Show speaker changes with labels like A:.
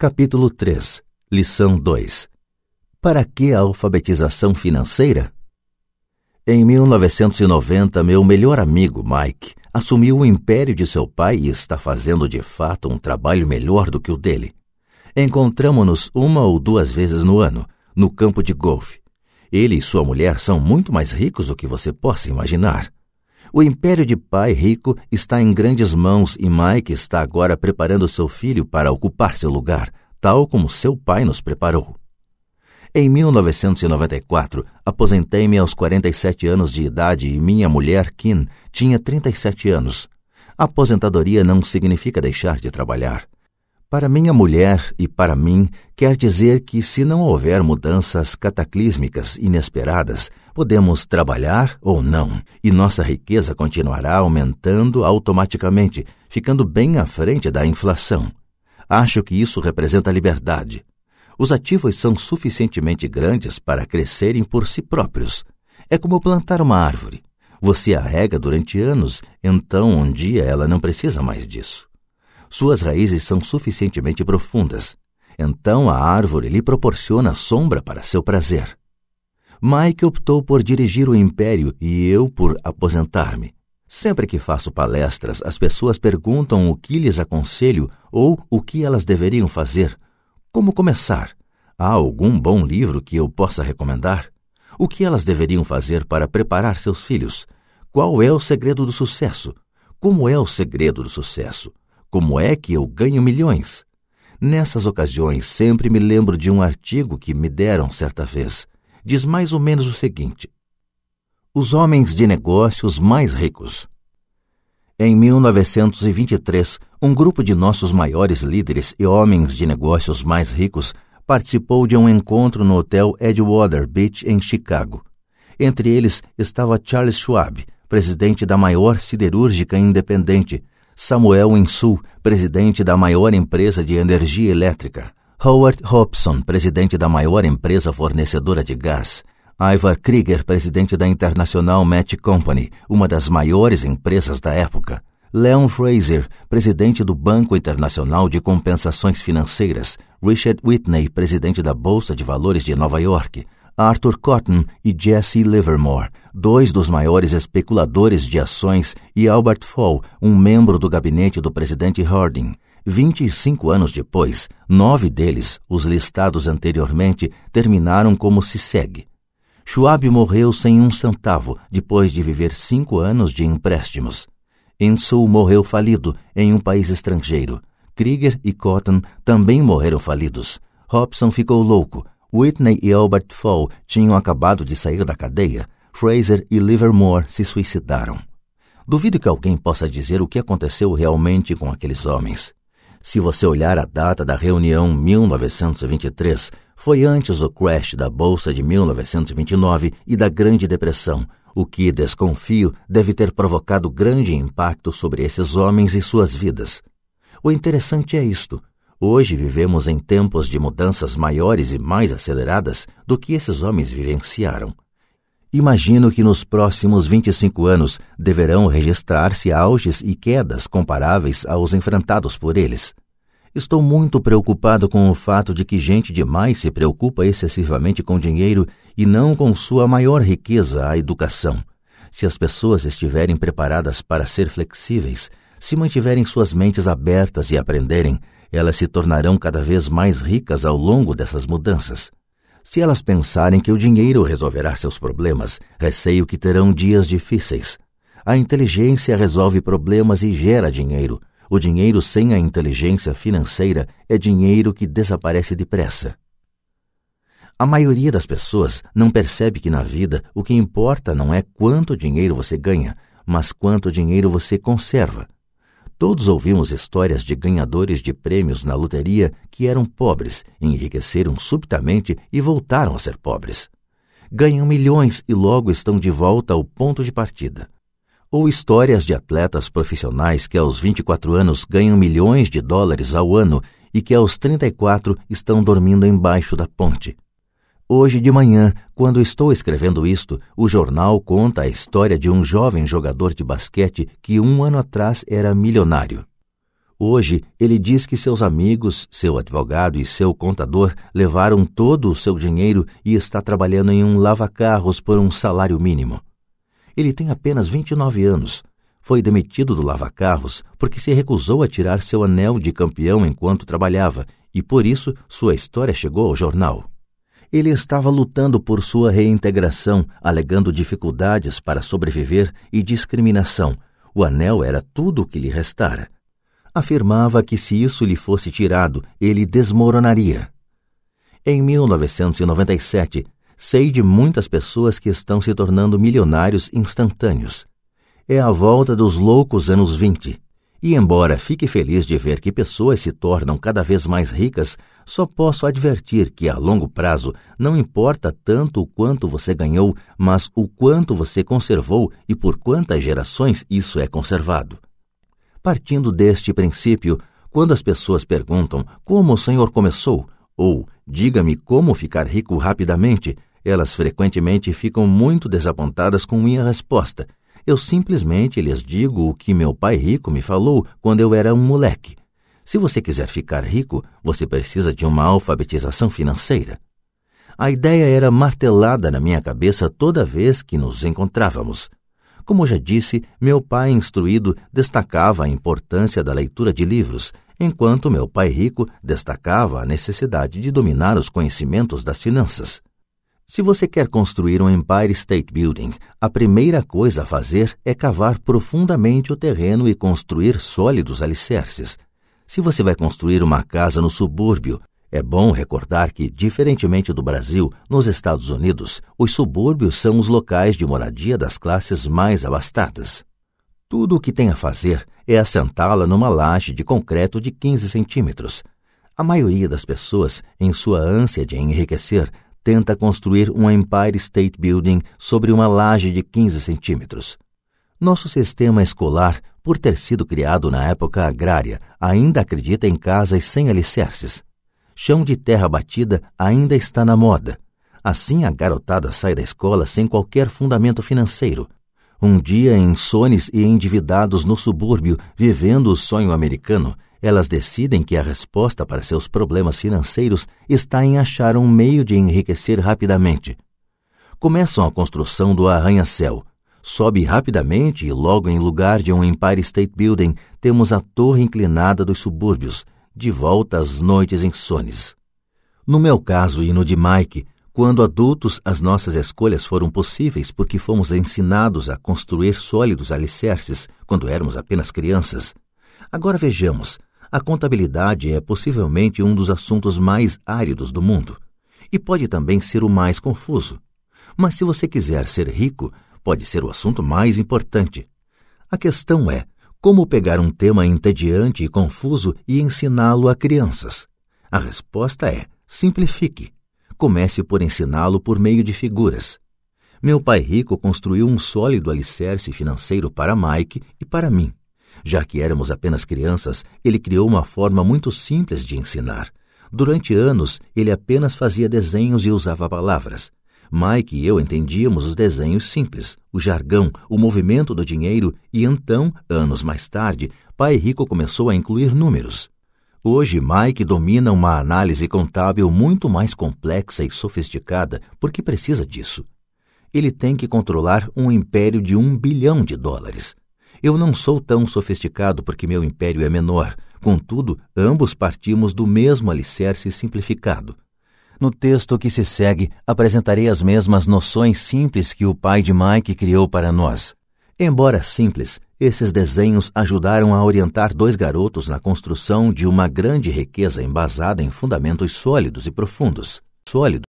A: Capítulo 3, lição 2. Para que a alfabetização financeira? Em 1990, meu melhor amigo Mike assumiu o império de seu pai e está fazendo de fato um trabalho melhor do que o dele. Encontramos-nos uma ou duas vezes no ano, no campo de golfe. Ele e sua mulher são muito mais ricos do que você possa imaginar. O império de pai rico está em grandes mãos e Mike está agora preparando seu filho para ocupar seu lugar, tal como seu pai nos preparou. Em 1994, aposentei-me aos 47 anos de idade e minha mulher, Kim, tinha 37 anos. Aposentadoria não significa deixar de trabalhar. Para minha mulher e para mim, quer dizer que se não houver mudanças cataclísmicas inesperadas, podemos trabalhar ou não, e nossa riqueza continuará aumentando automaticamente, ficando bem à frente da inflação. Acho que isso representa liberdade. Os ativos são suficientemente grandes para crescerem por si próprios. É como plantar uma árvore. Você a rega durante anos, então um dia ela não precisa mais disso. Suas raízes são suficientemente profundas, então a árvore lhe proporciona sombra para seu prazer. Mike optou por dirigir o império e eu por aposentar-me. Sempre que faço palestras, as pessoas perguntam o que lhes aconselho ou o que elas deveriam fazer. Como começar? Há algum bom livro que eu possa recomendar? O que elas deveriam fazer para preparar seus filhos? Qual é o segredo do sucesso? Como é o segredo do sucesso? Como é que eu ganho milhões? Nessas ocasiões, sempre me lembro de um artigo que me deram certa vez. Diz mais ou menos o seguinte: Os homens de negócios mais ricos. Em 1923, um grupo de nossos maiores líderes e homens de negócios mais ricos participou de um encontro no hotel Edgewater Beach, em Chicago. Entre eles estava Charles Schwab, presidente da maior siderúrgica independente, Samuel Insul, presidente da maior empresa de energia elétrica, Howard Hobson, presidente da maior empresa fornecedora de gás, Ivar Krieger, presidente da International Match Company, uma das maiores empresas da época, Leon Fraser, presidente do Banco Internacional de Compensações Financeiras, Richard Whitney, presidente da Bolsa de Valores de Nova York, Arthur Cotton e Jesse Livermore, dois dos maiores especuladores de ações, e Albert Fall, um membro do gabinete do presidente Harding. 25 anos depois, nove deles, os listados anteriormente, terminaram como se segue. Schwab morreu sem um centavo depois de viver cinco anos de empréstimos. Insul morreu falido em um país estrangeiro. Krieger e Cotton também morreram falidos. Robson ficou louco, Whitney e Albert Fall tinham acabado de sair da cadeia, Fraser e Livermore se suicidaram. Duvido que alguém possa dizer o que aconteceu realmente com aqueles homens. Se você olhar a data da reunião 1923, foi antes do crash da Bolsa de 1929 e da Grande Depressão, o que, desconfio, deve ter provocado grande impacto sobre esses homens e suas vidas. O interessante é isto: Hoje vivemos em tempos de mudanças maiores e mais aceleradas do que esses homens vivenciaram. Imagino que nos próximos 25 anos deverão registrar-se auges e quedas comparáveis aos enfrentados por eles. Estou muito preocupado com o fato de que gente demais se preocupa excessivamente com dinheiro e não com sua maior riqueza, a educação. Se as pessoas estiverem preparadas para ser flexíveis, se mantiverem suas mentes abertas e aprenderem, elas se tornarão cada vez mais ricas ao longo dessas mudanças. Se elas pensarem que o dinheiro resolverá seus problemas, receio que terão dias difíceis. A inteligência resolve problemas e gera dinheiro. O dinheiro sem a inteligência financeira é dinheiro que desaparece depressa. A maioria das pessoas não percebe que na vida o que importa não é quanto dinheiro você ganha, mas quanto dinheiro você conserva. Todos ouvimos histórias de ganhadores de prêmios na loteria que eram pobres, enriqueceram subitamente e voltaram a ser pobres. Ganham milhões e logo estão de volta ao ponto de partida. Ou histórias de atletas profissionais que aos 24 anos ganham milhões de dólares ao ano e que aos 34 estão dormindo embaixo da ponte. Hoje de manhã, quando estou escrevendo isto, o jornal conta a história de um jovem jogador de basquete que um ano atrás era milionário. Hoje, ele diz que seus amigos, seu advogado e seu contador levaram todo o seu dinheiro e está trabalhando em um lava-carros por um salário mínimo. Ele tem apenas 29 anos. Foi demitido do lava-carros porque se recusou a tirar seu anel de campeão enquanto trabalhava e por isso sua história chegou ao jornal ele estava lutando por sua reintegração, alegando dificuldades para sobreviver e discriminação. O anel era tudo o que lhe restara. Afirmava que se isso lhe fosse tirado, ele desmoronaria. Em 1997, sei de muitas pessoas que estão se tornando milionários instantâneos. É a volta dos loucos anos 20. E embora fique feliz de ver que pessoas se tornam cada vez mais ricas, só posso advertir que a longo prazo não importa tanto o quanto você ganhou, mas o quanto você conservou e por quantas gerações isso é conservado. Partindo deste princípio, quando as pessoas perguntam como o Senhor começou ou diga-me como ficar rico rapidamente, elas frequentemente ficam muito desapontadas com minha resposta, eu simplesmente lhes digo o que meu pai rico me falou quando eu era um moleque. Se você quiser ficar rico, você precisa de uma alfabetização financeira. A ideia era martelada na minha cabeça toda vez que nos encontrávamos. Como já disse, meu pai instruído destacava a importância da leitura de livros, enquanto meu pai rico destacava a necessidade de dominar os conhecimentos das finanças. Se você quer construir um Empire State Building, a primeira coisa a fazer é cavar profundamente o terreno e construir sólidos alicerces. Se você vai construir uma casa no subúrbio, é bom recordar que, diferentemente do Brasil, nos Estados Unidos, os subúrbios são os locais de moradia das classes mais abastadas. Tudo o que tem a fazer é assentá-la numa laje de concreto de 15 centímetros. A maioria das pessoas, em sua ânsia de enriquecer, tenta construir um Empire State Building sobre uma laje de 15 centímetros. Nosso sistema escolar, por ter sido criado na época agrária, ainda acredita em casas sem alicerces. Chão de terra batida ainda está na moda. Assim a garotada sai da escola sem qualquer fundamento financeiro. Um dia, insones e endividados no subúrbio, vivendo o sonho americano, elas decidem que a resposta para seus problemas financeiros está em achar um meio de enriquecer rapidamente. Começam a construção do arranha-céu. Sobe rapidamente e logo em lugar de um Empire State Building temos a torre inclinada dos subúrbios, de volta às noites insones. No meu caso e no de Mike, quando adultos, as nossas escolhas foram possíveis porque fomos ensinados a construir sólidos alicerces quando éramos apenas crianças. Agora vejamos: a contabilidade é possivelmente um dos assuntos mais áridos do mundo e pode também ser o mais confuso. Mas se você quiser ser rico, pode ser o assunto mais importante. A questão é como pegar um tema entediante e confuso e ensiná-lo a crianças. A resposta é: simplifique. Comece por ensiná-lo por meio de figuras. Meu pai rico construiu um sólido alicerce financeiro para Mike e para mim. Já que éramos apenas crianças, ele criou uma forma muito simples de ensinar. Durante anos, ele apenas fazia desenhos e usava palavras. Mike e eu entendíamos os desenhos simples, o jargão, o movimento do dinheiro e então, anos mais tarde, Pai Rico começou a incluir números. Hoje, Mike domina uma análise contábil muito mais complexa e sofisticada porque precisa disso. Ele tem que controlar um império de um bilhão de dólares. Eu não sou tão sofisticado porque meu império é menor, contudo, ambos partimos do mesmo alicerce simplificado. No texto que se segue, apresentarei as mesmas noções simples que o pai de Mike criou para nós. Embora simples, esses desenhos ajudaram a orientar dois garotos na construção de uma grande riqueza embasada em fundamentos sólidos e profundos. Sólidos.